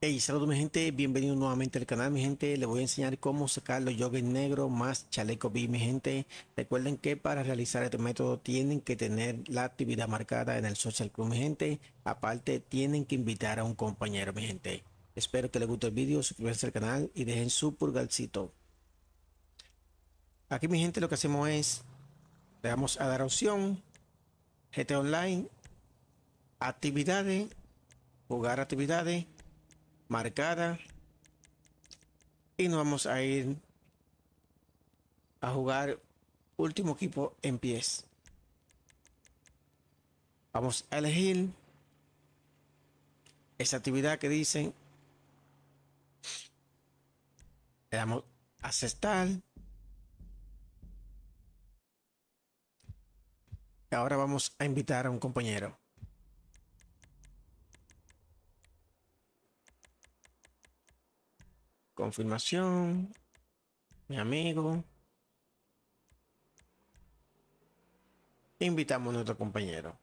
Hey, saludos mi gente, bienvenidos nuevamente al canal mi gente, les voy a enseñar cómo sacar los joggers negros más chaleco B mi gente. Recuerden que para realizar este método tienen que tener la actividad marcada en el social club mi gente, aparte tienen que invitar a un compañero mi gente. Espero que les guste el vídeo, suscríbanse al canal y dejen su pulgarcito. Aquí mi gente lo que hacemos es, le vamos a dar opción, GT Online, actividades, jugar actividades marcada. Y nos vamos a ir a jugar último equipo en pies. Vamos a elegir esa actividad que dicen. Le damos a aceptar. ahora vamos a invitar a un compañero. Confirmación. Mi amigo. Invitamos a nuestro compañero.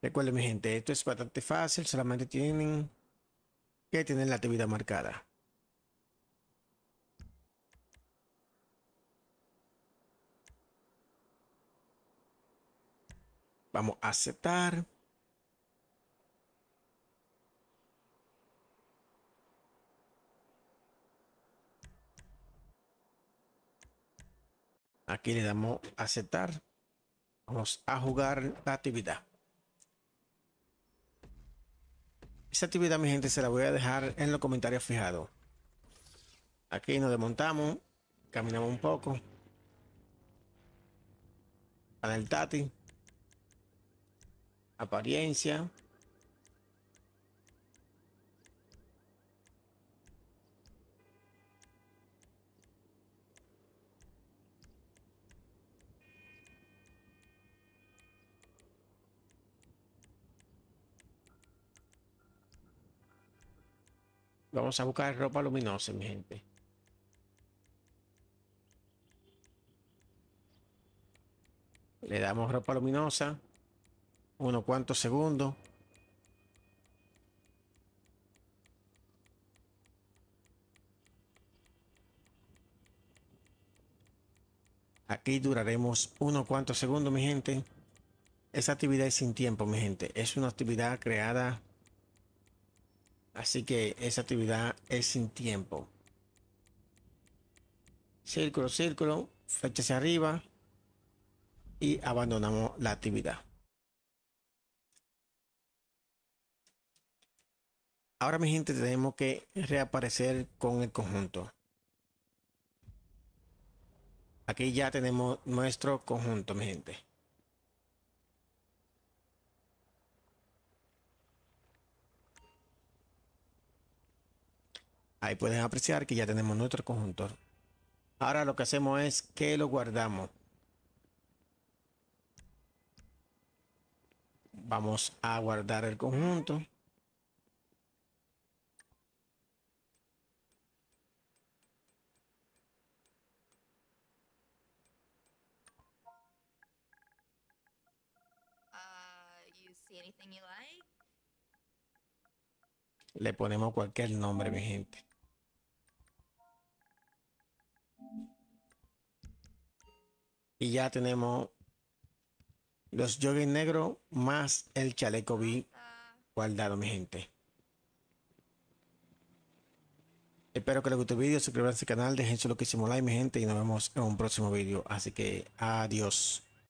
Recuerden mi gente, esto es bastante fácil, solamente tienen que tener la actividad marcada. Vamos a aceptar. Aquí le damos aceptar. Vamos a jugar la actividad. Esta actividad, mi gente, se la voy a dejar en los comentarios fijados. Aquí nos desmontamos. Caminamos un poco. Para el Tati apariencia. Vamos a buscar ropa luminosa, mi gente. Le damos ropa luminosa. Uno cuantos segundos. Aquí duraremos uno cuantos segundos, mi gente. Esa actividad es sin tiempo, mi gente. Es una actividad creada. Así que esa actividad es sin tiempo. Círculo, círculo, fecha hacia arriba. Y abandonamos la actividad. Ahora, mi gente, tenemos que reaparecer con el conjunto. Aquí ya tenemos nuestro conjunto, mi gente. Ahí pueden apreciar que ya tenemos nuestro conjunto. Ahora lo que hacemos es que lo guardamos. Vamos a guardar el conjunto. Le ponemos cualquier nombre, mi gente. Y ya tenemos los jogging negros más el chaleco B guardado, mi gente. Espero que les guste el video suscríbanse al canal, dejen su like, mi gente, y nos vemos en un próximo video Así que adiós.